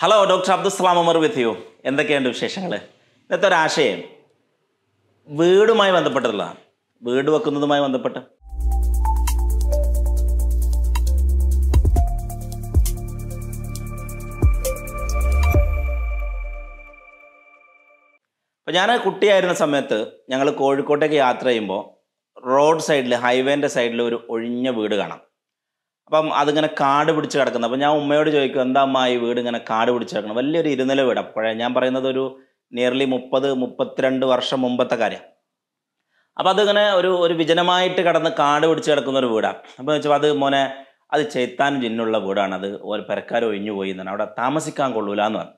hello doctor Abdussalam Umar with you എന്തൊക്കെയുണ്ട് വിശേഷങ്ങൾ ഇന്നത്തെ ഒരു ആശയം വീടുമായി ബന്ധപ്പെട്ടുള്ളതാണ് വീട് വെക്കുന്നതുമായി ബന്ധപ്പെട്ട് അപ്പം ഞാൻ കുട്ടിയായിരുന്ന സമയത്ത് ഞങ്ങൾ കോഴിക്കോട്ടേക്ക് യാത്ര ചെയ്യുമ്പോൾ റോഡ് സൈഡിൽ ഹൈവേൻ്റെ സൈഡിൽ ഒരു ഒഴിഞ്ഞ വീട് കാണാം അപ്പം അതിങ്ങനെ കാട് പിടിച്ച് കിടക്കുന്നത് അപ്പം ഞാൻ ഉമ്മയോട് ചോദിക്കും എന്താ അമ്മ ഈ വീട് ഇങ്ങനെ കാട് പിടിച്ച് കിടക്കണം വലിയൊരു ഇരുനില വീട് അപ്പോഴേ ഞാൻ പറയുന്നത് ഒരു നിയർലി മുപ്പത് മുപ്പത്തിരണ്ട് വർഷം മുമ്പത്തെ കാര്യം അപ്പം അതിങ്ങനെ ഒരു ഒരു വിജനമായിട്ട് കിടന്ന് കാട് പിടിച്ച് കിടക്കുന്ന ഒരു വീടാണ് അപ്പോൾ വെച്ചാൽ അത് മോനെ അത് ചെയ്ത്താൻ ജിന്നുള്ള വീടാണ് അത് ഒരു പെരക്കാർ ഒഴിഞ്ഞു പോയി എന്നാണ് അവിടെ താമസിക്കാൻ കൊള്ളൂല എന്ന് പറഞ്ഞു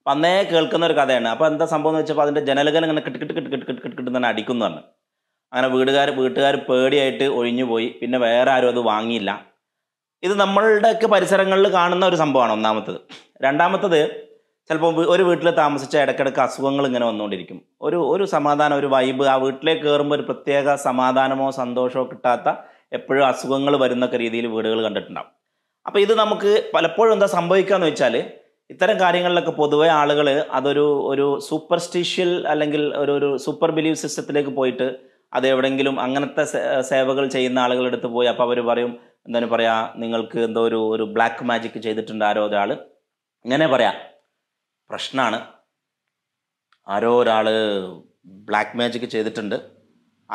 അപ്പം അന്നേ കേൾക്കുന്ന ഒരു കഥയാണ് അപ്പോൾ എന്താ സംഭവം എന്ന് വെച്ചപ്പോൾ അതിൻ്റെ ജനലുകൾ ഇങ്ങനെ കിട്ട് കിട്ട് കിട്ട് കിട്ട് കിട്ട് കിട്ട് കിട്ട് അടിക്കുന്നു പറഞ്ഞു അങ്ങനെ വീടുകാർ വീട്ടുകാർ പേടിയായിട്ട് ഒഴിഞ്ഞു പോയി പിന്നെ വേറെ ആരും അത് വാങ്ങിയില്ല ഇത് നമ്മളുടെയൊക്കെ പരിസരങ്ങളിൽ കാണുന്ന ഒരു സംഭവമാണ് ഒന്നാമത്തത് രണ്ടാമത്തത് ചിലപ്പോൾ ഒരു വീട്ടിൽ താമസിച്ച ഇടയ്ക്കിടയ്ക്ക് അസുഖങ്ങൾ ഇങ്ങനെ വന്നുകൊണ്ടിരിക്കും ഒരു ഒരു സമാധാനം ഒരു വൈബ് ആ വീട്ടിലേക്ക് കയറുമ്പോൾ ഒരു പ്രത്യേക സമാധാനമോ സന്തോഷമോ കിട്ടാത്ത എപ്പോഴും അസുഖങ്ങൾ വരുന്നൊക്കെ രീതിയിൽ വീടുകൾ കണ്ടിട്ടുണ്ടാകും അപ്പോൾ ഇത് നമുക്ക് പലപ്പോഴും എന്താ സംഭവിക്കുക എന്ന് വെച്ചാൽ ഇത്തരം കാര്യങ്ങളിലൊക്കെ പൊതുവേ ആളുകൾ അതൊരു ഒരു സൂപ്പർസ്റ്റിഷ്യൽ അല്ലെങ്കിൽ ഒരു ഒരു സൂപ്പർ ബിലീവ് സിസ്റ്റത്തിലേക്ക് പോയിട്ട് അത് എവിടെങ്കിലും അങ്ങനത്തെ സേവകൾ ചെയ്യുന്ന ആളുകളെടുത്ത് പോയി അപ്പോൾ അവർ പറയും എന്താണ് പറയുക നിങ്ങൾക്ക് എന്തോ ഒരു ഒരു ബ്ലാക്ക് മാജിക് ചെയ്തിട്ടുണ്ട് ആരോ ഒരാൾ ഇങ്ങനെ പറയാം പ്രശ്നമാണ് ആരോ ഒരാൾ ബ്ലാക്ക് മാജിക് ചെയ്തിട്ടുണ്ട്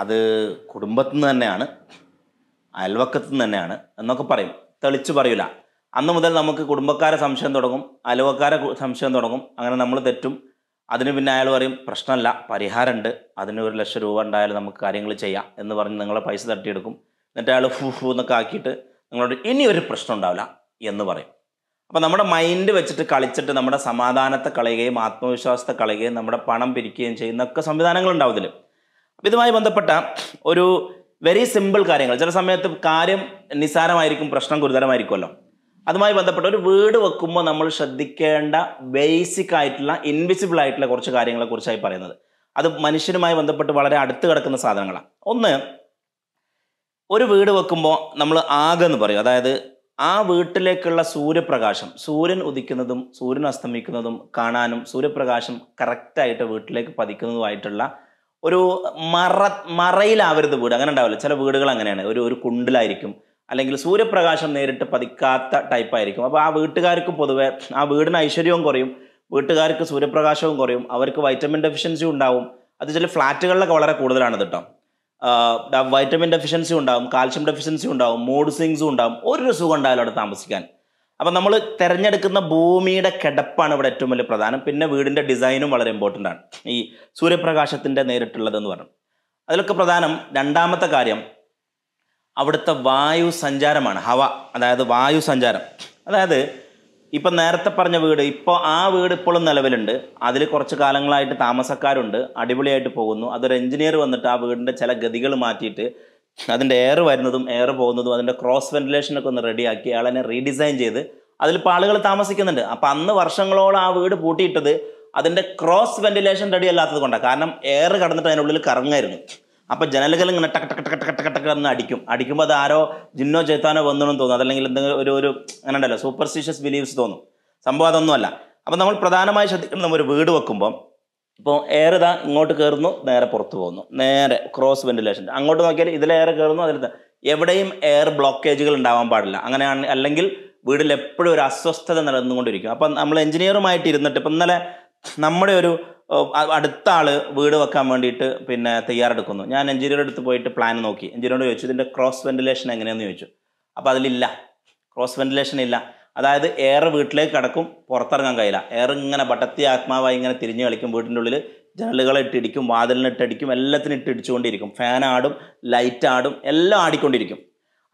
അത് കുടുംബത്തിൽ നിന്ന് തന്നെയാണ് അയൽവക്കത്തു നിന്ന് തന്നെയാണ് എന്നൊക്കെ പറയും തെളിച്ച് പറയില്ല അന്ന് മുതൽ നമുക്ക് കുടുംബക്കാരെ സംശയം തുടങ്ങും അയൽവക്കാരെ സംശയം തുടങ്ങും അങ്ങനെ നമ്മൾ തെറ്റും അതിന് പിന്നെ അയാൾ പറയും പ്രശ്നമല്ല പരിഹാരമുണ്ട് അതിന് ഒരു ലക്ഷം രൂപ ഉണ്ടായാലും നമുക്ക് കാര്യങ്ങൾ ചെയ്യാം എന്ന് പറഞ്ഞ് നിങ്ങളെ പൈസ തട്ടിയെടുക്കും എന്നിട്ട് അയാൾ ഫു ഫു എന്നൊക്കെ ആക്കിയിട്ട് നിങ്ങളോട് ഇനി ഒരു പ്രശ്നം ഉണ്ടാവില്ല എന്ന് പറയും അപ്പോൾ നമ്മുടെ മൈൻഡ് വെച്ചിട്ട് കളിച്ചിട്ട് നമ്മുടെ സമാധാനത്തെ കളയുകയും ആത്മവിശ്വാസത്തെ കളയുകയും നമ്മുടെ പണം പിരിക്കുകയും ചെയ്യുന്നൊക്കെ സംവിധാനങ്ങൾ ഇതിൽ അപ്പം ഇതുമായി ബന്ധപ്പെട്ട ഒരു വെരി സിമ്പിൾ കാര്യങ്ങൾ ചില സമയത്ത് കാര്യം നിസ്സാരമായിരിക്കും പ്രശ്നം ഗുരുതരമായിരിക്കുമല്ലോ അതുമായി ബന്ധപ്പെട്ട ഒരു വീട് വെക്കുമ്പോൾ നമ്മൾ ശ്രദ്ധിക്കേണ്ട ബേസിക് ആയിട്ടുള്ള ഇൻവിസിബിൾ ആയിട്ടുള്ള കുറച്ച് കാര്യങ്ങളെക്കുറിച്ചായി പറയുന്നത് അത് മനുഷ്യനുമായി ബന്ധപ്പെട്ട് വളരെ അടുത്ത് കിടക്കുന്ന സാധനങ്ങളാണ് ഒന്ന് ഒരു വീട് വെക്കുമ്പോൾ നമ്മൾ ആകെ എന്ന് പറയും അതായത് ആ വീട്ടിലേക്കുള്ള സൂര്യപ്രകാശം സൂര്യൻ ഉദിക്കുന്നതും സൂര്യൻ അസ്തമിക്കുന്നതും കാണാനും സൂര്യപ്രകാശം കറക്റ്റായിട്ട് വീട്ടിലേക്ക് പതിക്കുന്നതുമായിട്ടുള്ള ഒരു മറ മറയിലാവരുത് വീട് അങ്ങനെ ഉണ്ടാവില്ല ചില വീടുകൾ അങ്ങനെയാണ് ഒരു ഒരു കുണ്ടിലായിരിക്കും അല്ലെങ്കിൽ സൂര്യപ്രകാശം നേരിട്ട് പതിക്കാത്ത ടൈപ്പായിരിക്കും അപ്പോൾ ആ വീട്ടുകാർക്ക് പൊതുവെ ആ വീടിന് ഐശ്വര്യവും കുറയും വീട്ടുകാർക്ക് സൂര്യപ്രകാശവും കുറയും അവർക്ക് വൈറ്റമിൻ ഡെഫിഷ്യൻസി ഉണ്ടാവും അത് ചില ഫ്ലാറ്റുകളിലൊക്കെ വളരെ കൂടുതലാണ് കേട്ടോ വൈറ്റമിൻ ഡെഫിഷ്യൻസി ഉണ്ടാവും കാൽഷ്യം ഡെഫിഷ്യൻസി ഉണ്ടാവും മൂഡ് സിങ്സും ഉണ്ടാവും ഒരു സുഖം ഉണ്ടാവില്ല അവിടെ താമസിക്കാൻ അപ്പം നമ്മൾ തിരഞ്ഞെടുക്കുന്ന ഭൂമിയുടെ കിടപ്പാണ് ഇവിടെ ഏറ്റവും വലിയ പ്രധാനം പിന്നെ വീടിൻ്റെ ഡിസൈനും വളരെ ഇമ്പോർട്ടൻ്റ് ആണ് ഈ സൂര്യപ്രകാശത്തിൻ്റെ നേരിട്ടുള്ളതെന്ന് പറഞ്ഞു അതിലൊക്കെ പ്രധാനം രണ്ടാമത്തെ കാര്യം അവിടുത്തെ വായു സഞ്ചാരമാണ് ഹവ അതായത് വായു സഞ്ചാരം അതായത് ഇപ്പൊ നേരത്തെ പറഞ്ഞ വീട് ഇപ്പോൾ ആ വീട് ഇപ്പോഴും നിലവിലുണ്ട് അതിൽ കുറച്ച് കാലങ്ങളായിട്ട് താമസക്കാരുണ്ട് അടിപൊളിയായിട്ട് പോകുന്നു അതൊരു എഞ്ചിനീയർ വന്നിട്ട് ആ വീടിന്റെ ചില ഗതികൾ മാറ്റിയിട്ട് അതിന്റെ എയർ വരുന്നതും എയർ പോകുന്നതും അതിന്റെ ക്രോസ് വെന്റിലേഷനൊക്കെ ഒന്ന് റെഡിയാക്കി അയാളെന്നെ റീഡിസൈൻ ചെയ്ത് അതിലിപ്പോൾ ആളുകൾ താമസിക്കുന്നുണ്ട് അപ്പം അന്ന് വർഷങ്ങളോളം ആ വീട് പൂട്ടിയിട്ടത് അതിന്റെ ക്രോസ് വെന്റിലേഷൻ റെഡി അല്ലാത്തത് കൊണ്ടാണ് കാരണം എയർ കടന്നിട്ട് അതിനുള്ളിൽ കറങ്ങായിരുന്നു അപ്പോൾ ജനലുകൾ ഇങ്ങനെ ടക്ക് ടക്ക് ടക്ക് ടക്ക് ടക്ക് എന്ന് അടിക്കും അടിക്കുമ്പോൾ അത് ആരോ ജിന്നോ ചേത്താനോ വന്നണെന്ന് തോന്നും അതല്ലെങ്കിൽ എന്തെങ്കിലും ഒരു ഒരു അങ്ങനെ ഉണ്ടല്ലോ സൂപ്പർസ്റ്റിഷ്യസ് ബിലീവ്സ് തോന്നും സംഭവം അതൊന്നുമല്ല അപ്പം നമ്മൾ പ്രധാനമായി ശ്രദ്ധിക്കുന്നത് നമ്മൾ ഒരു വീട് വെക്കുമ്പോൾ ഇപ്പോൾ എയർ ഇതാ ഇങ്ങോട്ട് കയറുന്നു നേരെ പുറത്ത് പോകുന്നു നേരെ ക്രോസ് വെന്റിലേഷൻ അങ്ങോട്ട് നോക്കിയാൽ ഇതിലേറെ കയറുന്നു അതിൽ എവിടെയും എയർ ബ്ലോക്കേജുകൾ ഉണ്ടാവാൻ പാടില്ല അങ്ങനെയാണ് അല്ലെങ്കിൽ വീടിൽ എപ്പോഴും ഒരു അസ്വസ്ഥത നിലനിന്നുകൊണ്ടിരിക്കും അപ്പം നമ്മൾ എഞ്ചിനീയറുമായിട്ട് ഇരുന്നിട്ട് ഇപ്പം ഇന്നലെ നമ്മുടെ ഒരു അടുത്ത ആൾ വീട് വെക്കാൻ വേണ്ടിയിട്ട് പിന്നെ തയ്യാറെടുക്കുന്നു ഞാൻ എഞ്ചിനീയറുടെ അടുത്ത് പോയിട്ട് പ്ലാൻ നോക്കി എഞ്ചിനീയറോട് ചോദിച്ചു ഇതിൻ്റെ ക്രോസ് വെന്റിലേഷൻ എങ്ങനെയാണെന്ന് ചോദിച്ചു അപ്പോൾ അതിലില്ല ക്രോസ് വെന്റിലേഷൻ ഇല്ല അതായത് എയർ വീട്ടിലേക്ക് കിടക്കും പുറത്തിറങ്ങാൻ കഴിയില്ല എയർ ഇങ്ങനെ ബട്ടത്തി ആത്മാവായി ഇങ്ങനെ തിരിഞ്ഞു കളിക്കും വീട്ടിൻ്റെ ഉള്ളിൽ ജനലുകളെ ഇട്ടിടിക്കും വാതിലിന് ഇട്ടടിക്കും എല്ലാത്തിനും ഇട്ടിടിച്ചുകൊണ്ടിരിക്കും ഫാൻ ആടും ലൈറ്റ് ആടും എല്ലാം ആടിക്കൊണ്ടിരിക്കും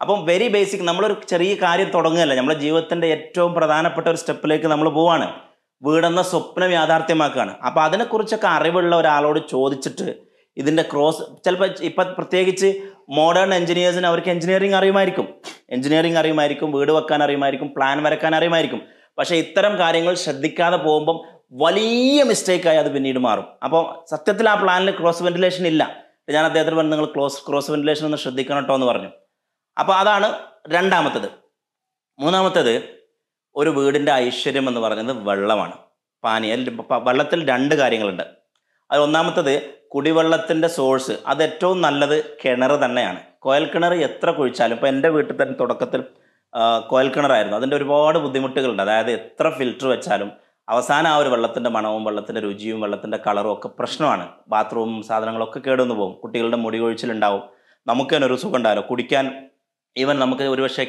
അപ്പം വെരി ബേസിക് നമ്മളൊരു ചെറിയ കാര്യം തുടങ്ങുകയല്ല നമ്മുടെ ജീവിതത്തിൻ്റെ ഏറ്റവും പ്രധാനപ്പെട്ട ഒരു സ്റ്റെപ്പിലേക്ക് നമ്മൾ പോവാണ് വീടെന്ന സ്വപ്നം യാഥാർത്ഥ്യമാക്കുകയാണ് അപ്പോൾ അതിനെക്കുറിച്ചൊക്കെ അറിവുള്ള ഒരാളോട് ചോദിച്ചിട്ട് ഇതിൻ്റെ ക്രോസ് ചിലപ്പോൾ ഇപ്പം പ്രത്യേകിച്ച് മോഡേൺ എഞ്ചിനീയേഴ്സിന് അവർക്ക് എഞ്ചിനീയറിംഗ് അറിയുമായിരിക്കും എഞ്ചിനീയറിംഗ് അറിയുമായിരിക്കും വീട് വെക്കാൻ അറിയുമായിരിക്കും പ്ലാൻ വരക്കാൻ അറിയുമായിരിക്കും പക്ഷേ ഇത്തരം കാര്യങ്ങൾ ശ്രദ്ധിക്കാതെ പോകുമ്പം വലിയ മിസ്റ്റേക്കായി അത് പിന്നീട് മാറും അപ്പോൾ സത്യത്തിൽ ആ പ്ലാനിൽ ക്രോസ് വെന്റിലേഷൻ ഇല്ല ഞാൻ അദ്ദേഹത്തിന് പറഞ്ഞു നിങ്ങൾ ക്ലോസ് ക്രോസ് വെന്റിലേഷൻ ഒന്ന് ശ്രദ്ധിക്കണം കേട്ടോ എന്ന് പറഞ്ഞു അപ്പോൾ അതാണ് രണ്ടാമത്തത് മൂന്നാമത്തത് ഒരു വീടിൻ്റെ ഐശ്വര്യം എന്ന് പറയുന്നത് വെള്ളമാണ് പാനീയം വെള്ളത്തിൽ രണ്ട് കാര്യങ്ങളുണ്ട് അത് ഒന്നാമത്തത് കുടിവെള്ളത്തിൻ്റെ സോഴ്സ് അത് ഏറ്റവും നല്ലത് കിണർ തന്നെയാണ് കോയൽ കിണർ എത്ര കുഴിച്ചാലും ഇപ്പോൾ എൻ്റെ വീട്ടിൽ തന്നെ തുടക്കത്തിൽ കോയൽ കിണറായിരുന്നു അതിൻ്റെ ഒരുപാട് ബുദ്ധിമുട്ടുകളുണ്ട് അതായത് എത്ര ഫിൽറ്റർ വെച്ചാലും അവസാനം ആ ഒരു വെള്ളത്തിൻ്റെ മണവും വെള്ളത്തിൻ്റെ രുചിയും വെള്ളത്തിൻ്റെ കളറും ഒക്കെ പ്രശ്നമാണ് ബാത്റൂം സാധനങ്ങളൊക്കെ കേടുവന്ന് പോകും കുട്ടികളുടെ മുടി കൊഴിച്ചിലുണ്ടാവും നമുക്ക് തന്നെ ഒരു സുഖം ഉണ്ടാവില്ല കുടിക്കാൻ ഈവൻ നമുക്ക് ഒരുപക്ഷെ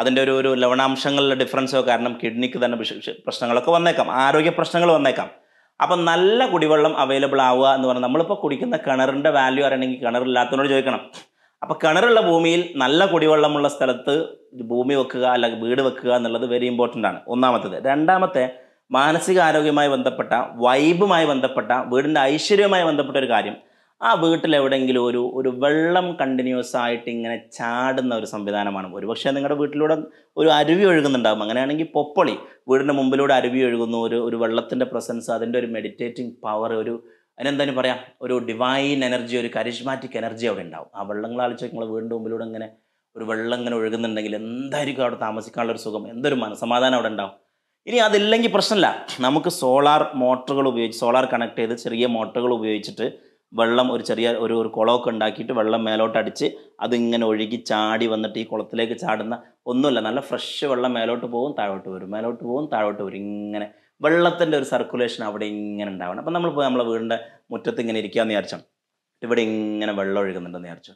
അതിൻ്റെ ഒരു ഒരു ലവണാംശങ്ങളിലെ ഡിഫറൻസോ കാരണം കിഡ്നിക്ക് തന്നെ പ്രശ്നങ്ങളൊക്കെ വന്നേക്കാം ആരോഗ്യ പ്രശ്നങ്ങൾ വന്നേക്കാം അപ്പം നല്ല കുടിവെള്ളം അവൈലബിൾ ആവുക എന്ന് പറഞ്ഞാൽ നമ്മളിപ്പോൾ കുടിക്കുന്ന കിണറിൻ്റെ വാല്യൂ അറിയണമെങ്കിൽ കിണറില്ലാത്തതിനോട് ചോദിക്കണം അപ്പോൾ കിണറുള്ള ഭൂമിയിൽ നല്ല കുടിവെള്ളമുള്ള സ്ഥലത്ത് ഭൂമി വെക്കുക അല്ലെങ്കിൽ വീട് വെക്കുക എന്നുള്ളത് വെരി ഇമ്പോർട്ടൻ്റ് ആണ് ഒന്നാമത്തേത് രണ്ടാമത്തെ മാനസിക ബന്ധപ്പെട്ട വൈബുമായി ബന്ധപ്പെട്ട വീടിൻ്റെ ഐശ്വര്യവുമായി ബന്ധപ്പെട്ട ഒരു കാര്യം ആ വീട്ടിലെവിടെയെങ്കിലും ഒരു ഒരു വെള്ളം കണ്ടിന്യൂസ് ആയിട്ട് ഇങ്ങനെ ചാടുന്ന ഒരു സംവിധാനമാണ് ഒരുപക്ഷെ നിങ്ങളുടെ വീട്ടിലൂടെ ഒരു അരുവി ഒഴുകുന്നുണ്ടാകും അങ്ങനെയാണെങ്കിൽ പൊപ്പൊളി വീടിൻ്റെ മുമ്പിലൂടെ അരുവി ഒഴുകുന്നു ഒരു ഒരു വെള്ളത്തിൻ്റെ പ്രസൻസ് അതിൻ്റെ ഒരു മെഡിറ്റേറ്റിംഗ് പവർ ഒരു അതിനെന്തായാലും പറയാം ഒരു ഡിവൈൻ എനർജി ഒരു കരിഷ്മാറ്റിക് എനർജി അവിടെ ഉണ്ടാവും ആ വെള്ളങ്ങൾ ആളിച്ച് നിങ്ങൾ വീടിൻ്റെ മുമ്പിലൂടെ ഇങ്ങനെ ഒരു വെള്ളം ഇങ്ങനെ ഒഴുകുന്നുണ്ടെങ്കിൽ എന്തായിരിക്കും അവിടെ താമസിക്കാനുള്ള ഒരു സുഖം എന്തൊരു മനസമാധാനം അവിടെ ഉണ്ടാവും ഇനി അതില്ലെങ്കിൽ പ്രശ്നമില്ല നമുക്ക് സോളാർ മോട്ടറുകൾ ഉപയോഗിച്ച് സോളാർ കണക്ട് ചെയ്ത് ചെറിയ മോട്ടറുകൾ ഉപയോഗിച്ചിട്ട് വെള്ളം ഒരു ചെറിയ ഒരു ഒരു കുളമൊക്കെ ഉണ്ടാക്കിയിട്ട് വെള്ളം മേലോട്ടടിച്ച് അതിങ്ങനെ ഒഴുകി ചാടി വന്നിട്ട് ഈ കുളത്തിലേക്ക് ചാടുന്ന ഒന്നുമില്ല നല്ല ഫ്രഷ് വെള്ളം മേലോട്ട് പോകും താഴോട്ട് വരും മേലോട്ട് പോകും താഴോട്ട് വരും ഇങ്ങനെ വെള്ളത്തിൻ്റെ ഒരു സർക്കുലേഷൻ അവിടെ ഇങ്ങനെ ഉണ്ടാവണം അപ്പം പോയി നമ്മളെ വീടിൻ്റെ മുറ്റത്ത് ഇങ്ങനെ ഇരിക്കാമെന്ന് വിചാരിച്ചോ ഇവിടെ ഇങ്ങനെ വെള്ളം ഒഴുകുന്നുണ്ടെന്ന് വിചാരിച്ചോ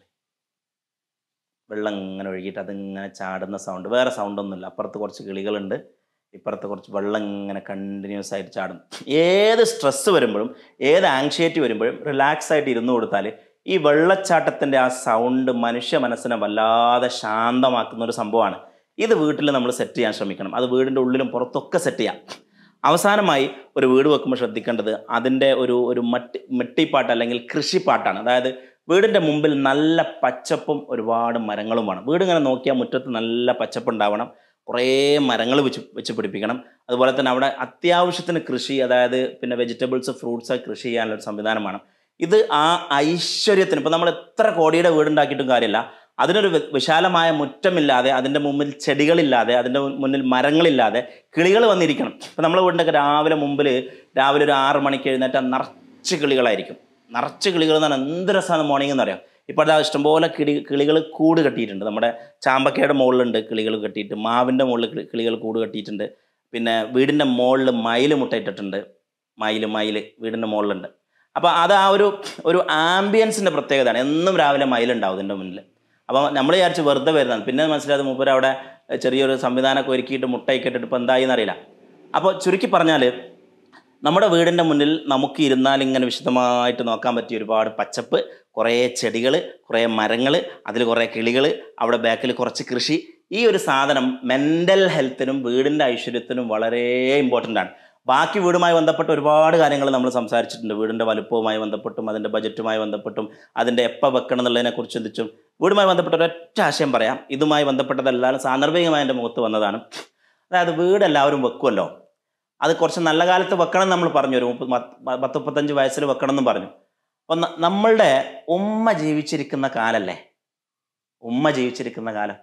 വെള്ളം ഇങ്ങനെ ഒഴുകിയിട്ട് അതിങ്ങനെ ചാടുന്ന സൗണ്ട് വേറെ സൗണ്ടൊന്നുമില്ല അപ്പുറത്ത് കുറച്ച് കിളികളുണ്ട് ഇപ്പുറത്ത് കുറച്ച് വെള്ളം ഇങ്ങനെ കണ്ടിന്യൂസ് ആയിട്ട് ചാടും ഏത് സ്ട്രെസ് വരുമ്പോഴും ഏത് ആങ്ഷ്യറ്റി വരുമ്പോഴും റിലാക്സ് ആയിട്ട് ഇരുന്ന് കൊടുത്താൽ ഈ വെള്ളച്ചാട്ടത്തിൻ്റെ ആ സൗണ്ട് മനുഷ്യ മനസ്സിനെ വല്ലാതെ ശാന്തമാക്കുന്ന ഒരു സംഭവമാണ് ഇത് വീട്ടിൽ നമ്മൾ സെറ്റ് ചെയ്യാൻ ശ്രമിക്കണം അത് വീടിൻ്റെ ഉള്ളിലും പുറത്തൊക്കെ സെറ്റ് ചെയ്യാം അവസാനമായി ഒരു വീട് വെക്കുമ്പോൾ ശ്രദ്ധിക്കേണ്ടത് അതിൻ്റെ ഒരു ഒരു മട്ടി മെട്ടിപ്പാട്ട് അല്ലെങ്കിൽ കൃഷിപ്പാട്ടാണ് അതായത് വീടിൻ്റെ മുമ്പിൽ നല്ല പച്ചപ്പും ഒരുപാട് മരങ്ങളും വേണം വീട് ഇങ്ങനെ നോക്കിയാൽ മുറ്റത്ത് നല്ല പച്ചപ്പ് ഉണ്ടാവണം കുറേ മരങ്ങൾ വെച്ച് വെച്ച് പിടിപ്പിക്കണം അതുപോലെ തന്നെ അവിടെ അത്യാവശ്യത്തിന് കൃഷി അതായത് പിന്നെ വെജിറ്റബിൾസ് ഫ്രൂട്ട്സ് കൃഷി ചെയ്യാനുള്ള ഒരു സംവിധാനമാണ് ഇത് ആ ഐശ്വര്യത്തിന് ഇപ്പം നമ്മൾ എത്ര കോടിയുടെ വീടുണ്ടാക്കിയിട്ടും കാര്യമില്ല അതിനൊരു വിശാലമായ മുറ്റമില്ലാതെ അതിൻ്റെ മുമ്പിൽ ചെടികളില്ലാതെ അതിൻ്റെ മുന്നിൽ മരങ്ങളില്ലാതെ കിളികൾ വന്നിരിക്കണം ഇപ്പം നമ്മളെ വീടിൻ്റെയൊക്കെ രാവിലെ മുമ്പിൽ രാവിലെ ഒരു ആറ് മണിക്ക് എഴുന്നേറ്റാൽ നിറച്ച് കിളികളായിരിക്കും നിറച്ച് കിളികൾ എന്ന് പറഞ്ഞാൽ എന്ത് രസമാണ് മോർണിംഗ് എന്ന് പറയാം ഇപ്പോൾ അതാ ഇഷ്ടംപോലെ കിളി കിളികൾ കൂട് കെട്ടിയിട്ടുണ്ട് നമ്മുടെ ചാമ്പക്കയുടെ മുകളിലുണ്ട് കിളികൾ കെട്ടിയിട്ട് മാവിൻ്റെ മുകളിൽ കിളികൾ കൂട് കെട്ടിയിട്ടുണ്ട് പിന്നെ വീടിൻ്റെ മുകളിൽ മയിൽ മുട്ടയിട്ടിട്ടുണ്ട് മയിൽ മയിൽ വീടിൻ്റെ മുകളിലുണ്ട് അപ്പോൾ അത് ആ ഒരു ഒരു ആംബിയൻസിൻ്റെ പ്രത്യേകതയാണ് എന്നും രാവിലെ മയിലുണ്ടാവും ഇതിൻ്റെ മുന്നിൽ അപ്പോൾ നമ്മൾ വിചാരിച്ച് വെറുതെ വരുന്നതാണ് പിന്നെ മനസ്സിലായത് മൂപ്പര് അവിടെ ചെറിയൊരു സംവിധാനമൊക്കെ ഒരുക്കിയിട്ട് മുട്ടയൊക്കെ ഇട്ടിട്ട് ഇപ്പോൾ എന്തായി എന്നറിയില്ല അപ്പോൾ ചുരുക്കി പറഞ്ഞാൽ നമ്മുടെ വീടിൻ്റെ മുന്നിൽ നമുക്ക് ഇരുന്നാൽ ഇങ്ങനെ വിശദമായിട്ട് നോക്കാൻ പറ്റിയ ഒരുപാട് പച്ചപ്പ് കുറേ ചെടികൾ കുറേ മരങ്ങൾ അതിൽ കുറേ കിളികൾ അവിടെ ബാക്കിൽ കുറച്ച് കൃഷി ഈ ഒരു സാധനം മെൻ്റൽ ഹെൽത്തിനും വീടിൻ്റെ ഐശ്വര്യത്തിനും വളരെ ഇമ്പോർട്ടൻ്റ് ആണ് ബാക്കി വീടുമായി ബന്ധപ്പെട്ട ഒരുപാട് കാര്യങ്ങൾ നമ്മൾ സംസാരിച്ചിട്ടുണ്ട് വീടിൻ്റെ വലുപ്പവുമായി ബന്ധപ്പെട്ടും അതിൻ്റെ ബജറ്റുമായി ബന്ധപ്പെട്ടും അതിൻ്റെ എപ്പോൾ വെക്കണം എന്നുള്ളതിനെക്കുറിച്ച് ചിന്തിച്ചും വീടുമായി ബന്ധപ്പെട്ട ഒരൊറ്റ ആശയം പറയാം ഇതുമായി ബന്ധപ്പെട്ടതെല്ലാം സാന്ദർഭികമായി എൻ്റെ മുഖത്ത് വന്നതാണ് അതായത് വീട് എല്ലാവരും വെക്കുമല്ലോ അത് കുറച്ച് നല്ല കാലത്ത് വെക്കണം നമ്മൾ പറഞ്ഞു ഒരു പത്ത് മുപ്പത്തഞ്ച് വയസ്സിൽ വെക്കണം എന്ന് പറഞ്ഞു അപ്പൊ നമ്മളുടെ ഉമ്മ ജീവിച്ചിരിക്കുന്ന കാലല്ലേ ഉമ്മ ജീവിച്ചിരിക്കുന്ന കാലം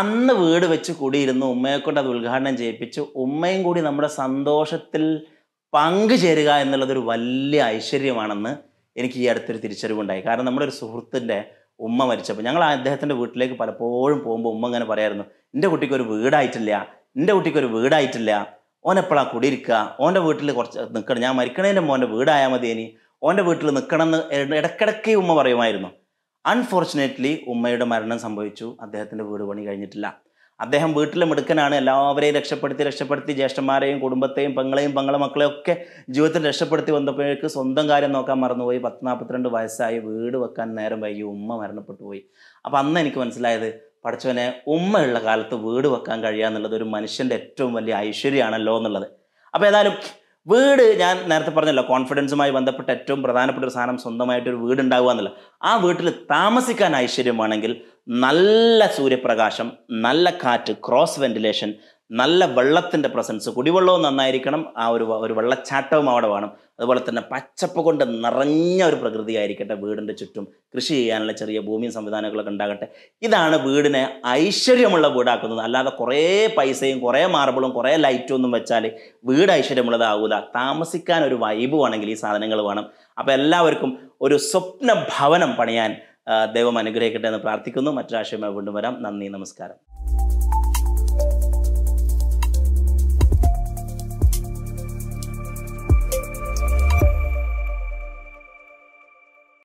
അന്ന് വീട് വെച്ച് കൂടിയിരുന്ന് ഉമ്മയെ കൊണ്ട് അത് ഉദ്ഘാടനം ചെയ്യിപ്പിച്ച് ഉമ്മയും കൂടി നമ്മുടെ സന്തോഷത്തിൽ പങ്കുചേരുക എന്നുള്ളതൊരു വലിയ ഐശ്വര്യമാണെന്ന് എനിക്ക് ഈ അടുത്തൊരു തിരിച്ചറിവുണ്ടായി കാരണം നമ്മുടെ ഒരു സുഹൃത്തിൻ്റെ ഉമ്മ മരിച്ചപ്പോൾ ഞങ്ങൾ അദ്ദേഹത്തിൻ്റെ വീട്ടിലേക്ക് പലപ്പോഴും പോകുമ്പോൾ ഉമ്മ ഇങ്ങനെ പറയായിരുന്നു എൻ്റെ കുട്ടിക്ക് ഒരു വീടായിട്ടില്ല എൻ്റെ കുട്ടിക്ക് ഒരു വീടായിട്ടില്ല ഓനെപ്പോഴാണ് കുടിയിരിക്കുക ഓൻ്റെ വീട്ടിൽ കുറച്ച് നിൽക്കണം ഞാൻ മരിക്കണേൻ്റെ മോൻ്റെ വീടായാൽ മതി ഇനി ഓൻ്റെ വീട്ടിൽ നിൽക്കണം എന്ന് ഇടയ്ക്കിടയ്ക്ക് ഉമ്മ പറയുമായിരുന്നു അൺഫോർച്ചുനേറ്റ്ലി ഉമ്മയുടെ മരണം സംഭവിച്ചു അദ്ദേഹത്തിൻ്റെ വീട് പണി കഴിഞ്ഞിട്ടില്ല അദ്ദേഹം വീട്ടിലെ മിടുക്കനാണ് എല്ലാവരെയും രക്ഷപ്പെടുത്തി രക്ഷപ്പെടുത്തി ജ്യേഷ്ഠന്മാരെയും കുടുംബത്തെയും പെങ്ങളെയും പെങ്ങളെ മക്കളെയും ഒക്കെ ജീവിതത്തിൽ രക്ഷപ്പെടുത്തി വന്നപ്പോഴേക്ക് സ്വന്തം കാര്യം നോക്കാൻ മറന്നുപോയി പത്ത് നാൽപ്പത്തിരണ്ട് വയസ്സായി വീട് വെക്കാൻ നേരം വൈകി ഉമ്മ മരണപ്പെട്ടു പോയി അപ്പം അന്ന് എനിക്ക് മനസ്സിലായത് പഠിച്ചവനെ ഉമ്മയുള്ള കാലത്ത് വീട് വെക്കാൻ കഴിയുക എന്നുള്ളത് ഒരു മനുഷ്യൻ്റെ ഏറ്റവും വലിയ ഐശ്വര്യമാണല്ലോ എന്നുള്ളത് അപ്പോൾ ഏതായാലും വീട് ഞാൻ നേരത്തെ പറഞ്ഞല്ലോ കോൺഫിഡൻസുമായി ബന്ധപ്പെട്ട ഏറ്റവും പ്രധാനപ്പെട്ട ഒരു സാധനം സ്വന്തമായിട്ട് ഒരു വീട് ഉണ്ടാകുക എന്നുള്ളത് ആ വീട്ടിൽ താമസിക്കാൻ ഐശ്വര്യമാണെങ്കിൽ നല്ല സൂര്യപ്രകാശം നല്ല കാറ്റ് ക്രോസ് വെന്റിലേഷൻ നല്ല വെള്ളത്തിൻ്റെ പ്രസൻസ് കുടിവെള്ളവും നന്നായിരിക്കണം ആ ഒരു ഒരു വെള്ളച്ചാട്ടവും അവിടെ വേണം അതുപോലെ തന്നെ പച്ചപ്പ് കൊണ്ട് നിറഞ്ഞ ഒരു പ്രകൃതി ആയിരിക്കട്ടെ വീടിൻ്റെ ചുറ്റും കൃഷി ചെയ്യാനുള്ള ചെറിയ ഭൂമിയും സംവിധാനങ്ങളൊക്കെ ഉണ്ടാകട്ടെ ഇതാണ് വീടിനെ ഐശ്വര്യമുള്ള വീടാക്കുന്നത് അല്ലാതെ കുറേ പൈസയും കുറേ മാർബിളും കുറേ ലൈറ്റും ഒന്നും വെച്ചാൽ വീട് ഐശ്വര്യമുള്ളതാവൂല താമസിക്കാൻ ഒരു വൈബ് വേണമെങ്കിൽ ഈ സാധനങ്ങൾ വേണം അപ്പോൾ എല്ലാവർക്കും ഒരു സ്വപ്ന ഭവനം പണിയാൻ ദൈവം അനുഗ്രഹിക്കട്ടെ എന്ന് പ്രാർത്ഥിക്കുന്നു മറ്റൊരാശയമായി വീണ്ടും വരാം നന്ദി നമസ്കാരം